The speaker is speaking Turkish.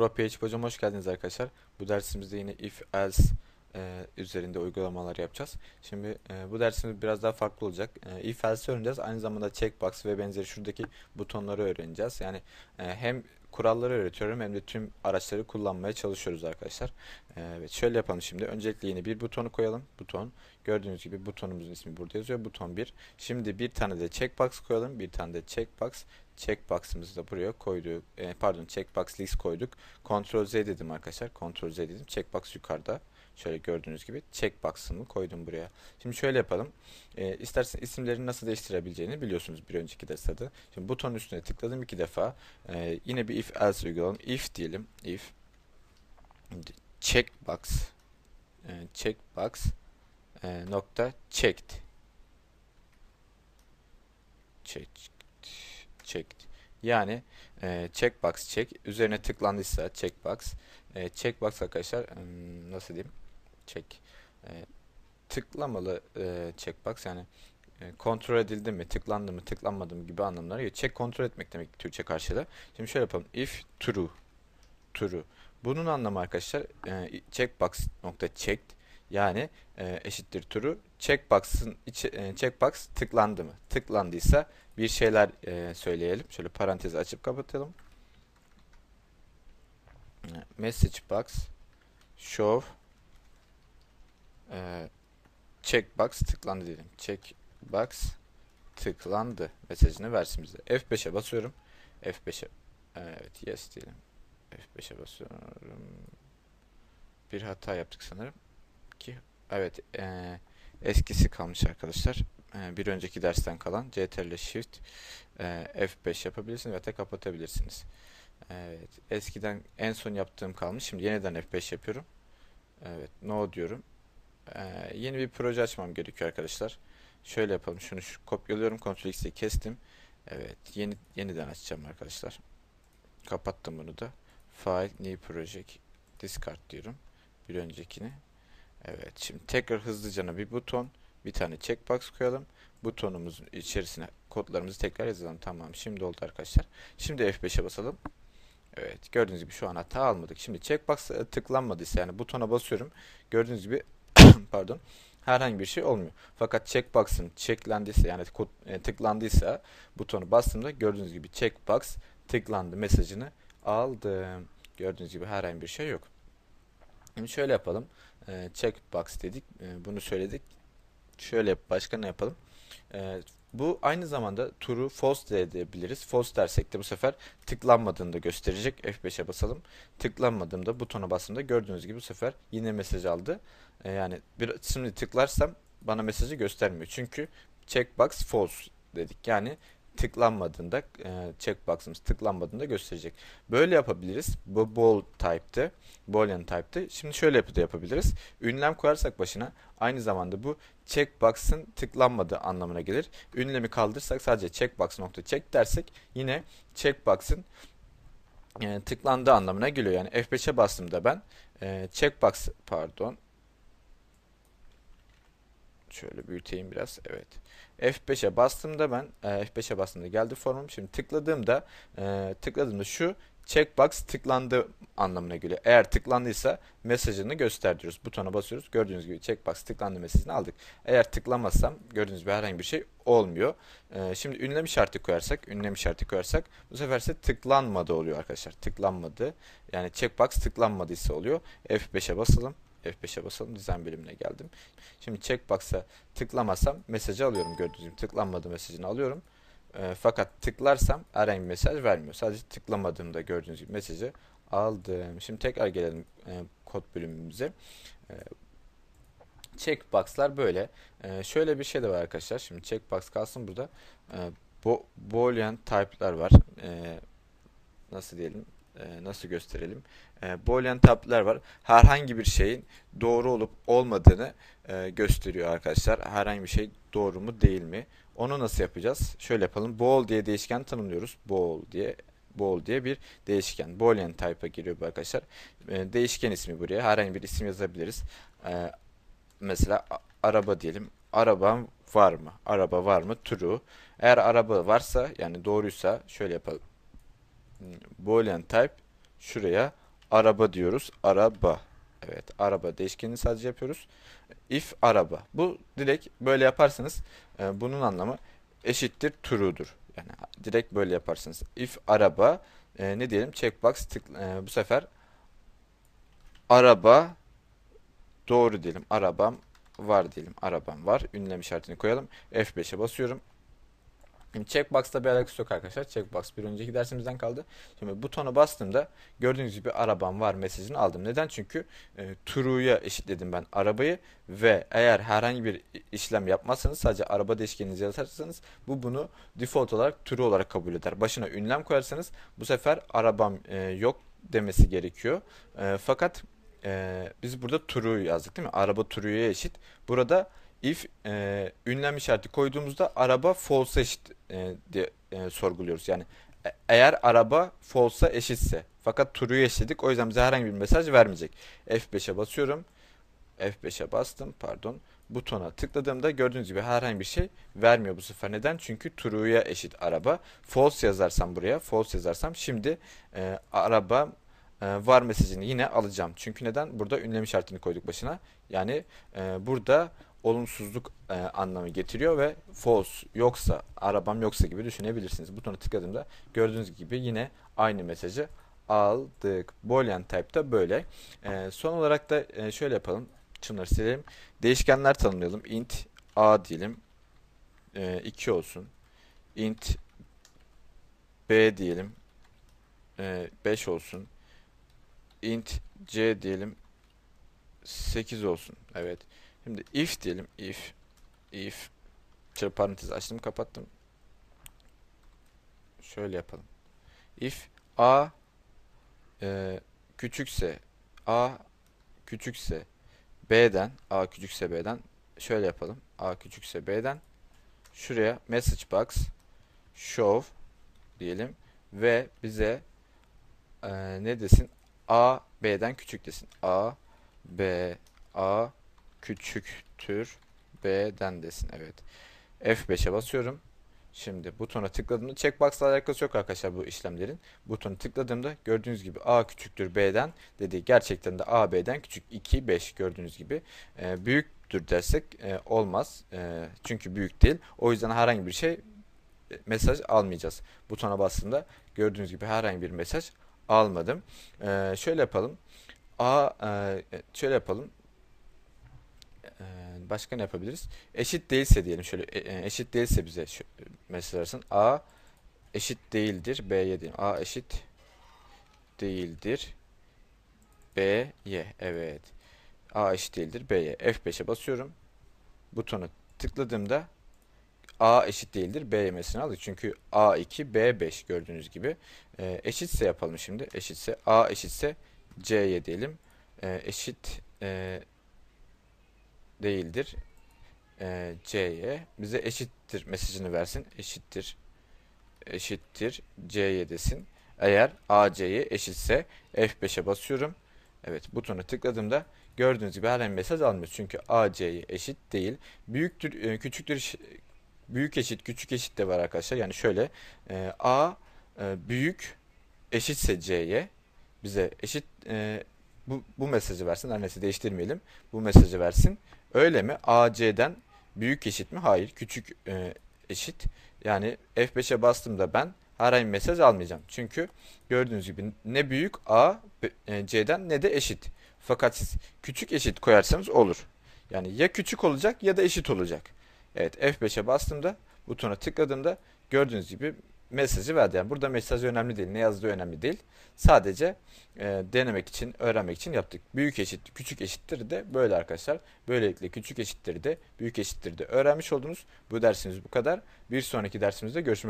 Pro PHP hocam hoş geldiniz arkadaşlar. Bu dersimizde yine if else e, üzerinde uygulamalar yapacağız. Şimdi e, bu dersimiz biraz daha farklı olacak. E, if else öğreneceğiz. Aynı zamanda checkbox ve benzeri şuradaki butonları öğreneceğiz. Yani e, hem kuralları öğretiyorum hem de tüm araçları kullanmaya çalışıyoruz arkadaşlar. Ee, evet şöyle yapalım şimdi. Öncelikle yeni bir butonu koyalım. Buton. Gördüğünüz gibi butonumuzun ismi burada yazıyor. Buton 1. Şimdi bir tane de checkbox koyalım. Bir tane de checkbox. Checkbox'ımızı da buraya koyduk. E, pardon checkbox list koyduk. Ctrl Z dedim arkadaşlar. Ctrl Z dedim. Checkbox yukarıda. Şöyle gördüğünüz gibi checkbox'ımı koydum buraya. Şimdi şöyle yapalım. E, ee, isterseniz isimlerini nasıl değiştirebileceğini biliyorsunuz bir önceki derste de. Şimdi buton üstüne tıkladım iki defa. E, yine bir if else uygulayalım. If diyelim. If checkbox e, ee, checkbox e, nokta checked checked checked yani e, checkbox check üzerine tıklandıysa checkbox e, checkbox arkadaşlar hmm, nasıl diyeyim check e, tıklamalı e, checkbox yani e, kontrol edildi mi, tıklandı mı, tıklanmadı mı gibi anlamları geliyor. Check kontrol etmek demek Türkçe karşılığı. Şimdi şöyle yapalım. If true true. Bunun anlamı arkadaşlar e, checkbox nokta checked yani e, eşittir true. Checkbox'ın içi, e, checkbox tıklandı mı? Tıklandıysa bir şeyler e, söyleyelim. Şöyle parantezi açıp kapatalım. Message box show e, ee, checkbox tıklandı diyelim. Checkbox tıklandı mesajını versin bize. F5'e basıyorum. F5'e e, evet yes diyelim. F5'e basıyorum. Bir hata yaptık sanırım. Ki evet e, eskisi kalmış arkadaşlar. E, bir önceki dersten kalan CTRL Shift e, F5 yapabilirsiniz ve de kapatabilirsiniz. Evet. Eskiden en son yaptığım kalmış. Şimdi yeniden F5 yapıyorum. Evet. No diyorum. Ee, yeni bir proje açmam gerekiyor arkadaşlar. Şöyle yapalım. Şunu şu, kopyalıyorum. Ctrl X'i kestim. Evet. Yeni, yeniden açacağım arkadaşlar. Kapattım bunu da. File, new project, discard diyorum. Bir öncekini. Evet. Şimdi tekrar hızlıca bir buton. Bir tane checkbox koyalım. Butonumuzun içerisine kodlarımızı tekrar yazalım. Tamam. Şimdi oldu arkadaşlar. Şimdi F5'e basalım. Evet gördüğünüz gibi şu an hata almadık. Şimdi checkbox tıklanmadıysa yani butona basıyorum. Gördüğünüz gibi pardon herhangi bir şey olmuyor. Fakat checkbox'ın checklendiyse yani e, tıklandıysa butonu bastığımda gördüğünüz gibi checkbox tıklandı mesajını aldım. Gördüğünüz gibi herhangi bir şey yok. Şimdi şöyle yapalım. E, checkbox dedik. E, bunu söyledik. Şöyle başka ne yapalım? Bu aynı zamanda turu false de edebiliriz. False dersek de bu sefer tıklanmadığını da gösterecek. F5'e basalım. Tıklanmadığımda butona bastığımda gördüğünüz gibi bu sefer yine mesaj aldı. Ee, yani bir, şimdi tıklarsam bana mesajı göstermiyor. Çünkü checkbox false dedik. Yani tıklanmadığında e, checkbox'ımız tıklanmadığında gösterecek. Böyle yapabiliriz. Bu bold type'tı. Boolean type'tı. Şimdi şöyle yapı da yapabiliriz. Ünlem koyarsak başına aynı zamanda bu checkbox'ın tıklanmadığı anlamına gelir. Ünlemi kaldırsak sadece checkbox nokta check dersek yine checkbox'ın e, tıklandığı anlamına geliyor. Yani F5'e bastığımda ben e, checkbox pardon şöyle büyüteyim biraz. Evet. F5'e bastığımda ben F5'e bastığımda geldi formum. Şimdi tıkladığımda e, tıkladığımda şu checkbox tıklandı anlamına geliyor. Eğer tıklandıysa mesajını göster Butona basıyoruz. Gördüğünüz gibi checkbox tıklandı mesajını aldık. Eğer tıklamazsam gördüğünüz gibi herhangi bir şey olmuyor. E, şimdi ünlem işareti koyarsak, ünlem işareti koyarsak bu sefer ise tıklanmadı oluyor arkadaşlar. Tıklanmadı. Yani checkbox tıklanmadıysa oluyor. F5'e basalım. F5'e basalım dizayn bölümüne geldim. Şimdi checkbox'a tıklamasam mesajı alıyorum gördüğünüz gibi tıklanmadı mesajını alıyorum. E, fakat tıklarsam herhangi bir mesaj vermiyor. Sadece tıklamadığımda gördüğünüz gibi mesajı aldım. Şimdi tekrar gelelim e, kod bölümümüze. E, checkbox'lar böyle. E, şöyle bir şey de var arkadaşlar. Şimdi checkbox kalsın burada. E, bo Boolean type'lar var. E, nasıl diyelim? e, nasıl gösterelim? E, ee, Boolean tablolar var. Herhangi bir şeyin doğru olup olmadığını e, gösteriyor arkadaşlar. Herhangi bir şey doğru mu değil mi? Onu nasıl yapacağız? Şöyle yapalım. Bool diye değişken tanımlıyoruz. Bool diye bool diye bir değişken. Boolean type'a giriyor bu arkadaşlar. E, değişken ismi buraya. Herhangi bir isim yazabiliriz. E, mesela araba diyelim. Arabam var mı? Araba var mı? True. Eğer araba varsa yani doğruysa şöyle yapalım boolean type şuraya araba diyoruz. Araba. Evet araba değişkenini sadece yapıyoruz. If araba. Bu direkt böyle yaparsanız e, bunun anlamı eşittir true'dur. Yani direkt böyle yaparsınız. If araba e, ne diyelim checkbox tık, e, bu sefer araba doğru diyelim. Arabam var diyelim. Arabam var. Ünlem işaretini koyalım. F5'e basıyorum. Şimdi hani checkbox'la bir alakası yok arkadaşlar. Checkbox bir önceki dersimizden kaldı. Şimdi butona bastığımda gördüğünüz gibi arabam var mesajını aldım. Neden? Çünkü e, true'ya eşitledim ben arabayı ve eğer herhangi bir işlem yapmazsanız sadece araba değişkeninizi yazarsanız bu bunu default olarak true olarak kabul eder. Başına ünlem koyarsanız bu sefer arabam e, yok demesi gerekiyor. E, fakat e, biz burada true yazdık değil mi? Araba true'ya eşit. Burada if e, ünlem işareti koyduğumuzda araba false eşit e, diye e, sorguluyoruz. Yani e, eğer araba false'a eşitse fakat true'yu eşitledik o yüzden bize herhangi bir mesaj vermeyecek. F5'e basıyorum. F5'e bastım pardon. Butona tıkladığımda gördüğünüz gibi herhangi bir şey vermiyor bu sefer. Neden? Çünkü true'ya eşit araba. False yazarsam buraya false yazarsam şimdi e, araba e, var mesajını yine alacağım. Çünkü neden? Burada ünlem işaretini koyduk başına. Yani e, burada olumsuzluk e, anlamı getiriyor ve false yoksa arabam yoksa gibi düşünebilirsiniz. Butona tıkladığımda gördüğünüz gibi yine aynı mesajı aldık. Boolean type da böyle. E, son olarak da e, şöyle yapalım. Şunları silelim. Değişkenler tanımlayalım. int a diyelim. E, olsun. int b diyelim. E, olsun. int c diyelim. 8 olsun. Evet. Şimdi if diyelim if if şöyle parantez açtım kapattım. Şöyle yapalım. If a e, küçükse a küçükse b'den a küçükse b'den şöyle yapalım. a küçükse b'den şuraya message box show diyelim ve bize e, ne desin? a b'den küçük desin. a b a küçüktür B'den desin. Evet. F5'e basıyorum. Şimdi butona tıkladığımda checkbox'la alakası yok arkadaşlar bu işlemlerin. butona tıkladığımda gördüğünüz gibi A küçüktür B'den dedi. Gerçekten de A B'den küçük 2 5 gördüğünüz gibi. E, büyüktür dersek e, olmaz. E, çünkü büyük değil. O yüzden herhangi bir şey e, mesaj almayacağız. Butona bastığımda gördüğünüz gibi herhangi bir mesaj almadım. E, şöyle yapalım. A e, e şöyle yapalım. Ee, başka ne yapabiliriz? Eşit değilse diyelim şöyle e, e, eşit değilse bize mesela mesaj A eşit değildir B'ye diyelim. A eşit değildir B'ye. Evet. A eşit değildir B'ye. F5'e basıyorum. Butonu tıkladığımda A eşit değildir B yemesini aldık. Çünkü A2 B5 gördüğünüz gibi. E, eşitse yapalım şimdi. Eşitse A eşitse C'ye diyelim. E, eşit e, değildir. E, C'ye bize eşittir mesajını versin. Eşittir. Eşittir. C'ye desin. Eğer AC'ye eşitse F5'e basıyorum. Evet butona tıkladığımda gördüğünüz gibi herhangi mesaj almıyor. Çünkü AC'ye eşit değil. Büyüktür, e, küçüktür, büyük eşit, küçük eşit de var arkadaşlar. Yani şöyle e, A e, büyük eşitse C'ye bize eşit e, bu, bu mesajı versin. Annesi değiştirmeyelim. Bu mesajı versin. Öyle mi? AC'den büyük eşit mi? Hayır. Küçük e, eşit. Yani F5'e bastığımda ben herhangi bir mesaj almayacağım. Çünkü gördüğünüz gibi ne büyük A e, C'den ne de eşit. Fakat siz küçük eşit koyarsanız olur. Yani ya küçük olacak ya da eşit olacak. Evet F5'e bastığımda butona tıkladığımda gördüğünüz gibi mesajı verdi. Yani burada mesaj önemli değil. Ne yazdığı önemli değil. Sadece e, denemek için, öğrenmek için yaptık. Büyük eşit, küçük eşittir de böyle arkadaşlar. Böylelikle küçük eşittir de, büyük eşittir de öğrenmiş oldunuz. Bu dersimiz bu kadar. Bir sonraki dersimizde görüşmek üzere.